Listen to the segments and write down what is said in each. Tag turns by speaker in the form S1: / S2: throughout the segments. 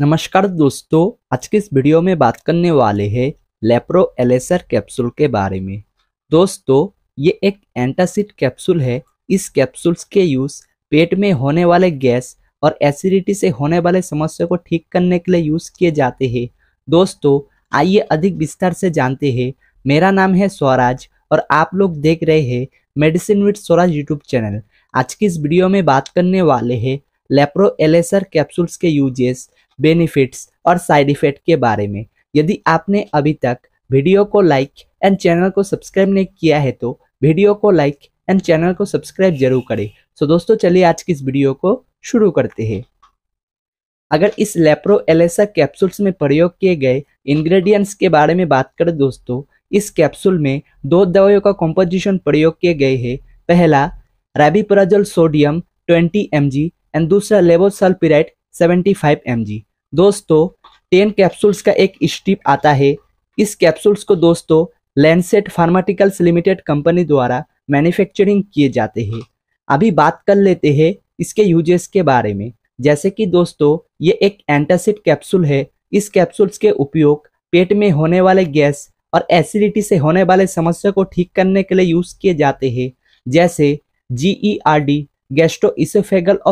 S1: नमस्कार दोस्तों आज के इस वीडियो में बात करने वाले हैं लेप्रो एलेसर कैप्सूल के बारे में दोस्तों ये एक एंटासिड कैप्सूल है इस कैप्सूल्स के यूज़ पेट में होने वाले गैस और एसिडिटी से होने वाले समस्या को ठीक करने के लिए यूज़ किए जाते हैं दोस्तों आइए अधिक विस्तार से जानते हैं मेरा नाम है स्वराज और आप लोग देख रहे हैं medicine with Swaraj YouTube channel आज की इस वीडियो में बात करने वाले हैं लेप्रो एलेसर कैप्सूल्स के यूजेस बेनिफिट्स और साइड इफेक्ट के बारे में यदि आपने अभी तक वीडियो को लाइक एंड चैनल को सब्सक्राइब नहीं किया है तो वीडियो को लाइक एंड चैनल को सब्सक्राइब जरूर करें सो दोस्तों चलिए आज की इस वीडियो को शुरू करते हैं अगर इस लेप्रो एलेसा कैप्सूल्स में प्रयोग किए गए इंग्रेडिएंट्स के बारे में बात करें दोस्तों इस कैप्सूल में दो दवाइयों का कॉम्पोजिशन प्रयोग किए गए हैं पहला रेबीपराजल सोडियम 20 एम एंड दूसरा लेबोसल्पिराइड 75 फाइव दोस्तों टेन कैप्सूल्स का एक स्टिप आता है इस कैप्सूल्स को दोस्तों लैंडसेट फार्माटिकल्स लिमिटेड कंपनी द्वारा मैन्युफैक्चरिंग किए जाते हैं अभी बात कर लेते हैं इसके यूजेस के बारे में जैसे कि दोस्तों ये एक एंटासिड कैप्सूल है इस कैप्सूल्स के उपयोग पेट में होने वाले गैस और एसिडिटी से होने वाले समस्या को ठीक करने के लिए यूज किए जाते हैं जैसे G E R D gastro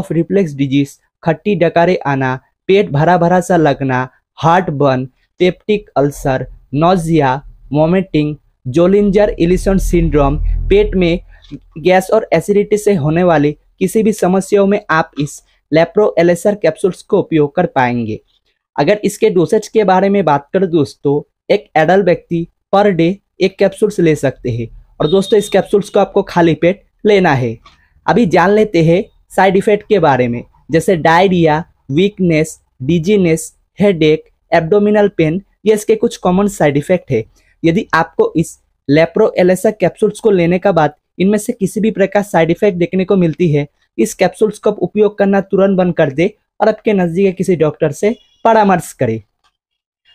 S1: of reflux disease खट्टी डकारे आना पेट भरा भरा सा लगना heartburn peptic ulcer nausea vomiting Zollinger Ellison syndrome पेट में गैस और एसिडिटी से होने वाली किसी भी समस्याओं में आप इस लेप्रो एलेसर कैप्सूल्स को उपयोग कर पाएंगे अगर इसके डोसेज के बारे में बात करें दोस्तों एक एडल्ट व्यक्ति पर डे एक कैप्सूल्स ले सकते हैं और दोस्तों इस कैप्सूल्स को आपको खाली पेट लेना है अभी जान लेते हैं साइड इफेक्ट के बारे में जैसे diarrhoea weakness dizziness headache abdominal pain ये इसके कुछ कॉमन साइड इफेक्ट है यदि आपको इस लेप्रो एलेसा कैप्सूल्स को लेने का बाद इनमें से किसी भी प्रकार साइड इफेक्ट देखने को मिलती है इस कैप्सूल्स का उपयोग करना तुरंत बंद कर दे और आपके नज़दीक किसी डॉक्टर से परामर्श करें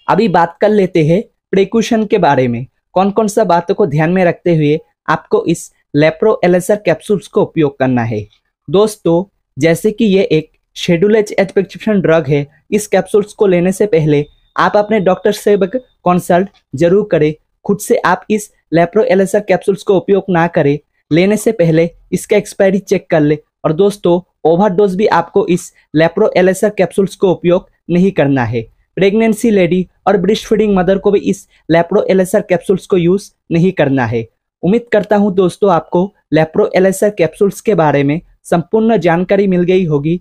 S1: अभी बात कर लेते हैं प्रिकॉशन के बारे में कौन कौन सा बातों को ध्यान में रखते हुए आपको इस लेप्रो एलेसर कैप्सूल्स को उपयोग करना है दोस्तों जैसे कि ये एक schedule H H prescription drug है इस कैप्सूल्स को लेने से पहले आप अपने डॉक्टर से कंसल्ट जरूर करें खुद से आप इस लेप्रो एलेसर कैप्सूल्स का उपयोग ना करें लेने से पहले इसका एक्सपायरी चेक कर ले और दोस्तों ओवरडोज भी आपको इस लेप्रो एलेसर कैप्सूल्स का उपयोग नहीं करना है प्रेगनेंसी लेडी और ब्रिस्ट फीडिंग मदर को भी इस लेप्रो एलेसर कैप्सूल्स को यूज़ नहीं करना है उम्मीद करता हूँ दोस्तों आपको लेप्रो एलेसर कैप्सूल्स के बारे में संपूर्ण जानकारी मिल गई होगी